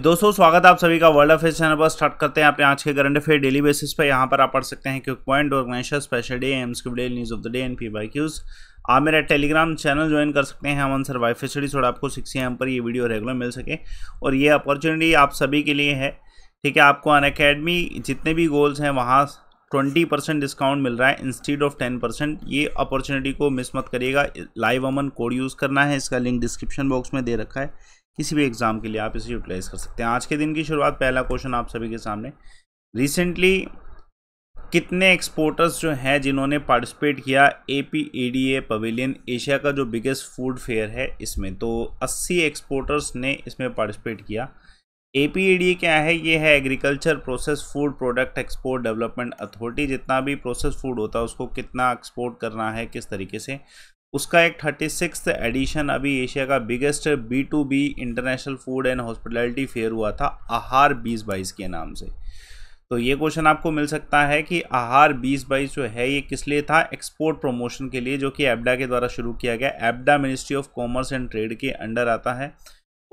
दोस्तों स्वागत है आप सभी का वर्ल्ड अफेयर चैनल पर स्टार्ट करते हैं आपने आज के करंट अफेयर डेली बेसिस पर यहाँ पर आप पढ़ सकते हैं quick point organizer special day एम्स की daily news of the day N P by quiz आप मेरा टेलीग्राम चैनल ज्वाइन कर सकते हैं हम सर वाई स्टडी और आपको सिक्स एम पर ये वीडियो रेगुलर मिल सके और ये अपॉर्चुनिटी आप सभी के लिए है ठीक है आपको अन अकेडमी जितने भी गोल्स हैं वहाँ ट्वेंटी परसेंट डिस्काउंट मिल रहा है इंस्टीड ऑफ टेन परसेंट ये अपॉर्चुनिटी को मिस मत करिएगा लाइव अमन कोड यूज़ करना है इसका लिंक डिस्क्रिप्शन बॉक्स में दे रखा है किसी भी एग्ज़ाम के लिए आप इसे यूटिलाइज कर सकते हैं आज के दिन की शुरुआत पहला क्वेश्चन आप सभी के सामने रिसेंटली कितने एक्सपोर्टर्स जो हैं जिन्होंने पार्टिसिपेट किया A P E D A pavilion Asia का जो बिगेस्ट फूड फेयर है इसमें तो 80 एक्सपोर्टर्स ने इसमें पार्टिसिपेट किया ए पी ए डी ए क्या है ये है agriculture process food product export development authority जितना भी प्रोसेस फूड होता है उसको कितना एक्सपोर्ट करना है किस तरीके से उसका एक थर्टी सिक्स एडिशन अभी एशिया का biggest B to B international food and hospitality fair हुआ था आहार बीस बाईस के नाम से तो ये क्वेश्चन आपको मिल सकता है कि आहार बीस बाईस जो है ये किस लिए था एक्सपोर्ट प्रमोशन के लिए जो कि एबडा के द्वारा शुरू किया गया APEDA ministry of commerce and trade के अंडर आता है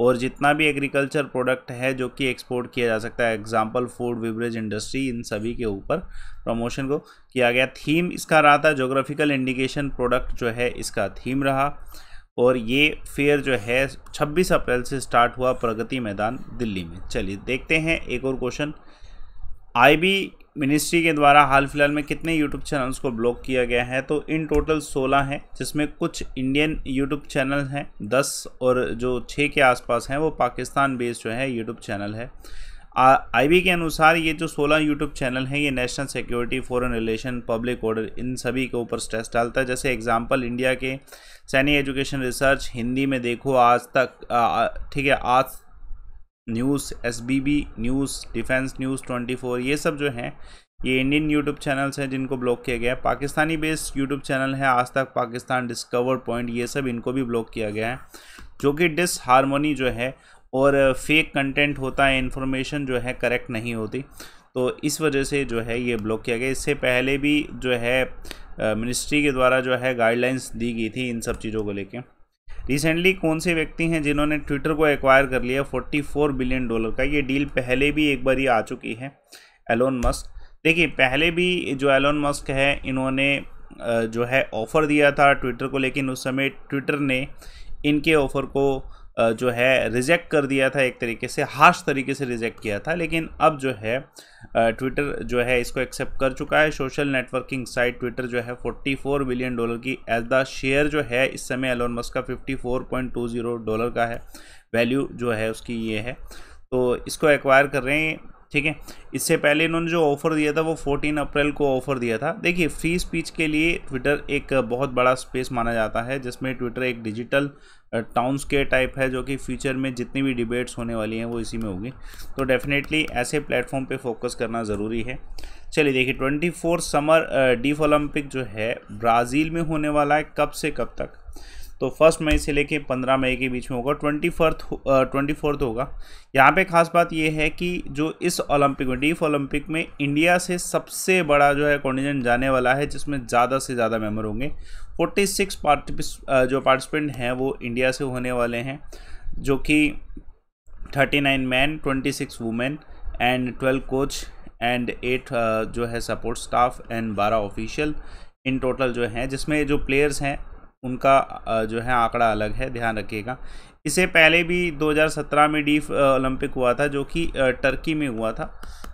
और जितना भी एग्रीकल्चर प्रोडक्ट है जो कि एक्सपोर्ट किया जा सकता है एग्जाम्पल फूड विवरेज इंडस्ट्री इन सभी के ऊपर प्रमोशन को किया गया थीम इसका रहा था जोग्राफिकल इंडिकेशन प्रोडक्ट जो है इसका थीम रहा और ये फेयर जो है 26 अप्रैल से स्टार्ट हुआ प्रगति मैदान दिल्ली में चलिए देखते हैं एक और क्वेश्चन आई मिनिस्ट्री के द्वारा हाल फिलहाल में कितने यूट्यूब चैनल्स को ब्लॉक किया गया है तो इन टोटल 16 हैं जिसमें कुछ इंडियन यूट्यूब चैनल हैं 10 और जो 6 के आसपास हैं वो पाकिस्तान बेस्ड जो है यूट्यूब चैनल है आईबी के अनुसार ये जो 16 यूट्यूब चैनल हैं ये national security foreign relation public order इन सभी के ऊपर स्ट्रेस डालता है जैसे एग्जाम्पल इंडिया के सैनी एजुकेशन रिसर्च हिंदी में देखो आज तक ठीक है आज news S news defence news for ये सब जो हैं ये इंडियन यूट्यूब चैनल्स हैं जिनको ब्लॉक किया गया है पाकिस्तानी बेस्ड यूट्यूब चैनल है आज तक पाकिस्तान डिस्कवर पॉइंट ये सब इनको भी ब्लॉक किया गया है जो कि डिसहारमोनी जो है और फेक कंटेंट होता है इन्फॉर्मेशन जो है करेक्ट नहीं होती तो इस वजह से जो है ये ब्लॉक किया गया इससे पहले भी जो है मिनिस्ट्री के द्वारा जो है गाइडलाइंस दी गई थी इन सब चीज़ों को लेकर रिसेंटली कौन से व्यक्ति हैं जिन्होंने ट्विटर को एक्वायर कर लिया 44 बिलियन डॉलर का ये डील पहले भी एक बार ही आ चुकी है एलोन मस्क देखिए पहले भी जो एलोन मस्क है इन्होंने जो है ऑफ़र दिया था ट्विटर को लेकिन उस समय ट्विटर ने इनके ऑफ़र को जो है रिजेक्ट कर दिया था एक तरीके से हार्श तरीके से रिजेक्ट किया था लेकिन अब जो है ट्विटर जो है इसको एक्सेप्ट कर चुका है सोशल नेटवर्किंग साइट ट्विटर जो है 44 बिलियन डॉलर की एज द शेयर जो है इस समय एलोन मस्क का 54.20 डॉलर का है वैल्यू जो है उसकी ये है तो इसको एक्वायर कर रहे हैं ठीक है इससे पहले इन्होंने जो ऑफ़र दिया था वो 14 अप्रैल को ऑफ़र दिया था देखिए फ्री स्पीच के लिए ट्विटर एक बहुत बड़ा स्पेस माना जाता है जिसमें ट्विटर एक डिजिटल टाउन्स के टाइप है जो कि फ्यूचर में जितनी भी डिबेट्स होने वाली हैं वो इसी में होगी तो डेफिनेटली ऐसे प्लेटफॉर्म पे फोकस करना ज़रूरी है चलिए देखिए ट्वेंटी समर डीफ ओलंपिक जो है ब्राज़ील में होने वाला है कब से कब तक तो फर्स्ट मई से लेके पंद्रह मई के बीच में होगा ट्वेंटी फर्थ ट्वेंटी फोर्थ होगा यहाँ पे खास बात यह है कि जो इस ओलंपिक में डीफ ओलंपिक में इंडिया से सबसे बड़ा जो है कॉन्टिजेंट जाने वाला है जिसमें ज़्यादा से ज़्यादा मेम्बर होंगे फोर्टी सिक्स जो पार्टिसिपेंट हैं वो इंडिया से होने वाले हैं जो कि thirty nine man twenty six women and twelve coach and eight जो है सपोर्ट स्टाफ एंड बारह ऑफिशियल इन टोटल जो हैं जिसमें जो प्लेयर्स हैं उनका जो है आंकड़ा अलग है ध्यान रखिएगा इससे पहले भी 2017 में डीफ ओलंपिक हुआ था जो कि टर्की में हुआ था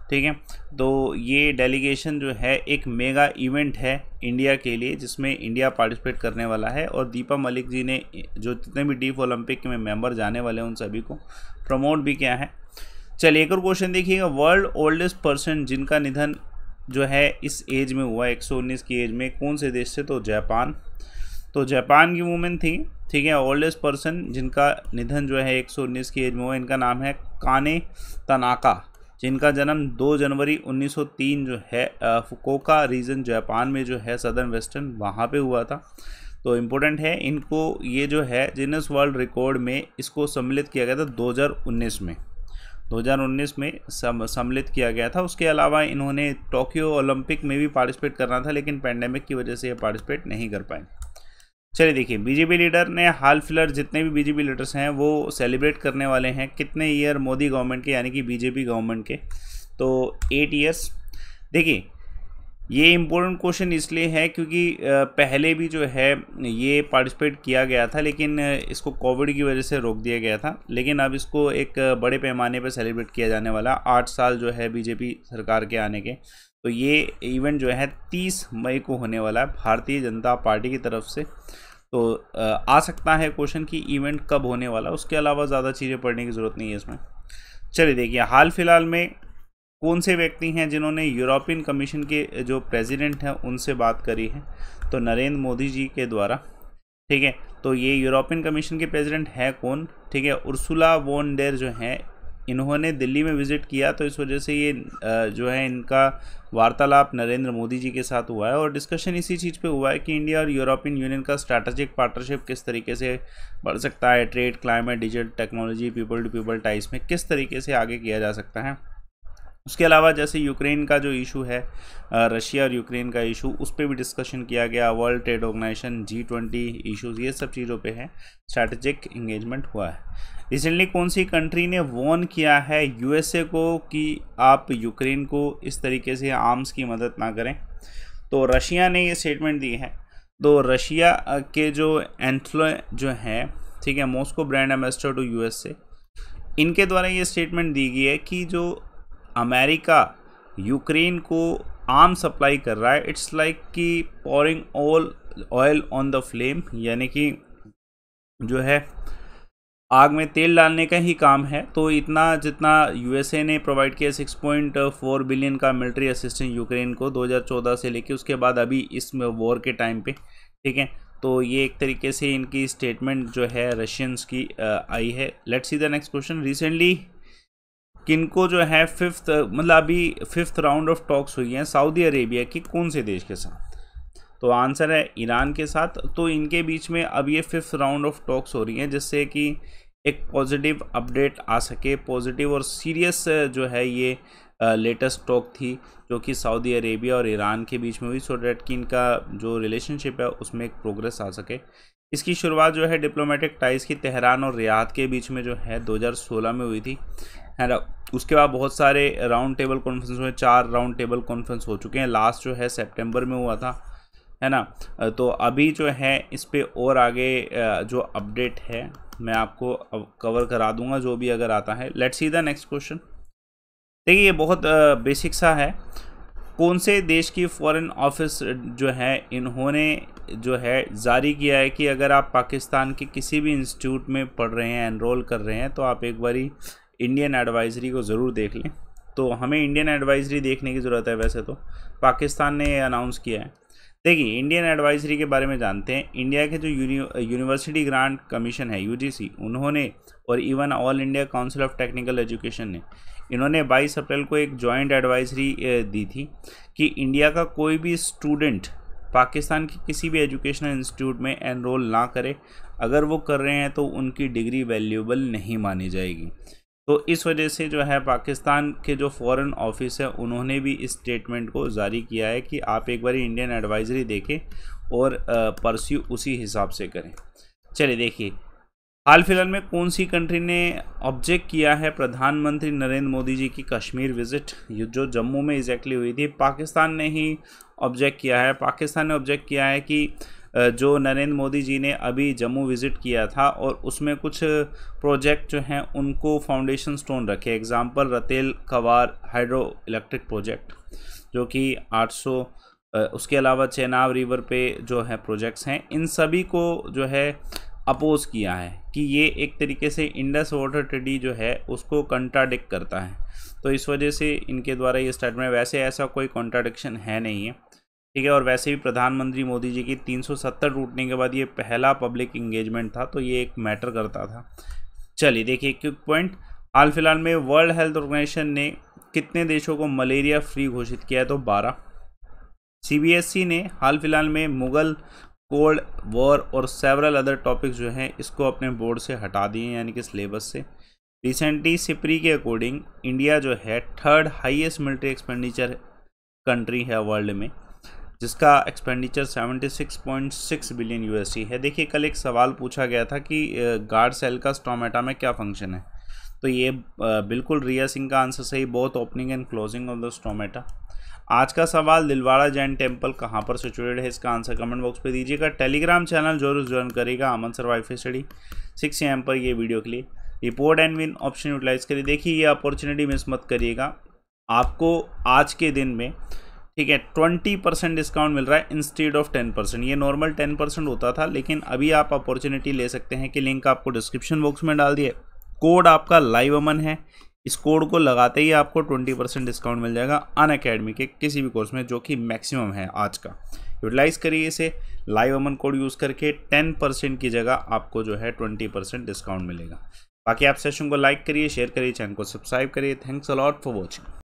ठीक है तो ये डेलीगेशन जो है एक मेगा इवेंट है इंडिया के लिए जिसमें इंडिया पार्टिसिपेट करने वाला है और दीपा मलिक जी ने जो जितने भी डीफ ओलंपिक में मेंबर जाने वाले हैं उन सभी को प्रमोट भी किया है चलिए एक और क्वेश्चन देखिएगा वर्ल्ड ओल्डेस्ट पर्सन जिनका निधन जो है इस एज में हुआ एक की एज में कौन से देश से तो जापान तो जापान की वूमेन थी ठीक है ओल्डेस्ट पर्सन जिनका निधन जो है 119 की एज में हुआ इनका नाम है काने तनाका जिनका जन्म 2 जनवरी 1903 जो है फुकोका रीजन जापान में जो है सदर्न वेस्टर्न वहाँ पे हुआ था तो इम्पोर्टेंट है इनको ये जो है जिनस वर्ल्ड रिकॉर्ड में इसको सम्मिलित किया गया था 2019 में 2019 में सम्मिलित किया गया था उसके अलावा इन्होंने टोक्यो ओलंपिक में भी पार्टिसिपेट करना था लेकिन पैंडेमिक की वजह से ये पार्टिसिपेट नहीं कर पाए चलिए देखिए बीजेपी लीडर ने हाल फिलहाल जितने भी बीजेपी लीडर्स हैं वो सेलिब्रेट करने वाले हैं कितने ईयर मोदी गवर्नमेंट के यानी कि बीजेपी गवर्नमेंट के तो एट ईयर्स देखिए ये इम्पोर्टेंट क्वेश्चन इसलिए है क्योंकि पहले भी जो है ये पार्टिसिपेट किया गया था लेकिन इसको कोविड की वजह से रोक दिया गया था लेकिन अब इसको एक बड़े पैमाने पर सेलिब्रेट किया जाने वाला आठ साल जो है बीजेपी सरकार के आने के तो ये इवेंट जो है तीस मई को होने वाला है भारतीय जनता पार्टी की तरफ से तो आ सकता है क्वेश्चन कि इवेंट कब होने वाला उसके अलावा ज़्यादा चीज़ें पढ़ने की ज़रूरत नहीं है इसमें चलिए देखिए हाल फिलहाल में कौन से व्यक्ति हैं जिन्होंने यूरोपियन कमीशन के जो प्रेसिडेंट हैं उनसे बात करी है तो नरेंद्र मोदी जी के द्वारा ठीक है तो ये यूरोपियन कमीशन के प्रेसिडेंट है कौन ठीक है उर्सुला वोन डेर जो हैं इन्होंने दिल्ली में विज़िट किया तो इस वजह से ये जो है इनका वार्तालाप नरेंद्र मोदी जी के साथ हुआ है और डिस्कशन इसी चीज़ पे हुआ है कि इंडिया और यूरोपियन यूनियन का स्ट्रैटेजिक पार्टनरशिप किस तरीके से बढ़ सकता है trade climate digital technology people to people types में किस तरीके से आगे किया जा सकता है उसके अलावा जैसे यूक्रेन का जो इशू है रशिया और यूक्रेन का इशू उस पर भी डिस्कशन किया गया World Trade Organization G twenty issues ये सब चीज़ों पे है स्ट्रैटेजिक इंगेजमेंट हुआ है रिसेंटली कौन सी कंट्री ने वॉर्न किया है यूएसए को कि आप यूक्रेन को इस तरीके से आर्म्स की मदद ना करें तो रशिया ने ये स्टेटमेंट दी है तो रशिया के जो एंथलो जो हैं ठीक है Moscow brand ambassador to USA इनके द्वारा ये स्टेटमेंट दी गई है कि जो अमेरिका यूक्रेन को आम सप्लाई कर रहा है इट्स लाइक कि pouring all oil on the flame यानी कि जो है आग में तेल डालने का ही काम है तो इतना जितना यूएसए ने प्रोवाइड किया 6.4 बिलियन का मिलिट्री असिस्टेंस यूक्रेन को 2014 से लेके उसके बाद अभी इस वॉर के टाइम पे ठीक है तो ये एक तरीके से इनकी स्टेटमेंट जो है रशियंस की आई है let's see the next question recently किनको जो है फिफ्थ मतलब अभी फिफ्थ राउंड ऑफ टॉक्स हुई हैं सऊदी अरेबिया की कौन से देश के साथ तो आंसर है ईरान के साथ तो इनके बीच में अब ये फिफ्थ राउंड ऑफ टॉक्स हो रही हैं जिससे कि एक पॉजिटिव अपडेट आ सके पॉजिटिव और सीरियस जो है ये लेटेस्ट टॉक थी जो कि सऊदी अरेबिया और ईरान के बीच में हुई सो डेट कि इनका जो रिलेशनशिप है उसमें एक प्रोग्रेस आ सके इसकी शुरुआत जो है डिप्लोमेटिक टाइज की तेहरान और रियाद के बीच में जो है 2016 में हुई थी है उसके बाद बहुत सारे राउंड टेबल कॉन्फ्रेंस में चार राउंड टेबल कॉन्फ्रेंस हो चुके हैं लास्ट जो है सेप्टेम्बर में हुआ था है ना तो अभी जो है इस पर और आगे जो अपडेट है मैं आपको कवर करा दूंगा जो भी अगर आता है let's see the next question देखिए ये बहुत बेसिक सा है कौन से देश की फॉरेन ऑफिस जो है इन्होंने जो है जारी किया है कि अगर आप पाकिस्तान के किसी भी इंस्टीट्यूट में पढ़ रहे हैं एनरोल कर रहे हैं तो आप एक बारी इंडियन एडवाइजरी को ज़रूर देख लें तो हमें इंडियन एडवाइजरी देखने की ज़रूरत है वैसे तो पाकिस्तान ने अनाउंस किया है देखिए इंडियन एडवाइजरी के बारे में जानते हैं इंडिया के जो यूनिवर्सिटी ग्रांट कमीशन है यूजीसी उन्होंने और even All India Council of Technical Education ने इन्होंने 22 अप्रैल को एक जॉइंट एडवाइजरी दी थी कि इंडिया का कोई भी स्टूडेंट पाकिस्तान के किसी भी एजुकेशनल इंस्टीट्यूट में एनरोल ना करे अगर वो कर रहे हैं तो उनकी डिग्री वैल्यूबल नहीं मानी जाएगी तो इस वजह से जो है पाकिस्तान के जो फॉरेन ऑफिस है उन्होंने भी इस स्टेटमेंट को जारी किया है कि आप एक बार इंडियन एडवाइजरी देखें और परस्यू उसी हिसाब से करें चलिए देखिए हाल फिलहाल में कौन सी कंट्री ने ऑब्जेक्ट किया है प्रधानमंत्री नरेंद्र मोदी जी की कश्मीर विजिट जो जम्मू में एग्जैक्टली हुई थी पाकिस्तान ने ही ऑब्जेक्ट किया है पाकिस्तान ने ऑब्जेक्ट किया है कि जो नरेंद्र मोदी जी ने अभी जम्मू विज़िट किया था और उसमें कुछ प्रोजेक्ट जो हैं उनको फाउंडेशन स्टोन रखे example Ratle Kwar hydro electric project जो कि 800 उसके अलावा चेनाब रिवर पे जो है प्रोजेक्ट्स हैं इन सभी को जो है अपोज़ किया है कि ये एक तरीके से इंडस वाटर ट्रेडी जो है उसको कंट्राडिक्ट करता है तो इस वजह से इनके द्वारा ये स्टेटमेंट वैसे ऐसा कोई कॉन्ट्राडिक्शन है नहीं है ठीक है और वैसे भी प्रधानमंत्री मोदी जी की 370 टूटने के बाद ये पहला पब्लिक इंगेजमेंट था तो ये एक मैटर करता था चलिए देखिए क्विक पॉइंट हाल फिलहाल में वर्ल्ड हेल्थ ऑर्गेनाइजेशन ने कितने देशों को मलेरिया फ्री घोषित किया है तो बारह सी e ने हाल फिलहाल में मुगल कोल्ड वॉर और सेवरल अदर टॉपिक्स जो हैं इसको अपने बोर्ड से हटा दिए यानी कि सिलेबस से रिसेंटली सिपरी e के अकॉर्डिंग इंडिया जो है third highest military expenditure country है वर्ल्ड में जिसका एक्सपेंडिचर 76.6 बिलियन यूएसडी है देखिए कल एक सवाल पूछा गया था कि गार्ड सेल का स्टोमेटा में क्या फंक्शन है तो ये बिल्कुल रिया सिंह का आंसर सही बहुत opening and closing of the stomata आज का सवाल दिलवाड़ा जैन टेम्पल कहाँ पर सिचुएटेड है इसका आंसर कमेंट बॉक्स पर दीजिएगा टेलीग्राम चैनल जरूर ज्वाइन करेगा Aman sir wifi study six M पर ये वीडियो के लिए report and win option utilize करिए देखिए ये अपॉर्चुनिटी मिस मत करिएगा आपको आज के दिन में ठीक है ट्वेंटी परसेंट डिस्काउंट मिल रहा है इंस्टीड ऑफ टेन परसेंट ये नॉर्मल टेन परसेंट होता था लेकिन अभी आप अपॉर्चुनिटी ले सकते हैं कि लिंक आपको डिस्क्रिप्शन बॉक्स में डाल दिए कोड आपका लाइव अमन है इस कोड को लगाते ही आपको ट्वेंटी परसेंट डिस्काउंट मिल जाएगा अन अकेडमी के किसी भी कोर्स में जो कि मैक्सिमम है आज का यूटिलाइज करिए इसे लाइव अमन कोड यूज़ करके टेन परसेंट की जगह आपको जो है ट्वेंटी परसेंट डिस्काउंट मिलेगा बाकी आप सेशन को लाइक करिए शेयर करिए चैनल को सब्सक्राइब करिए थैंक्स अलॉट फॉर वॉचिंग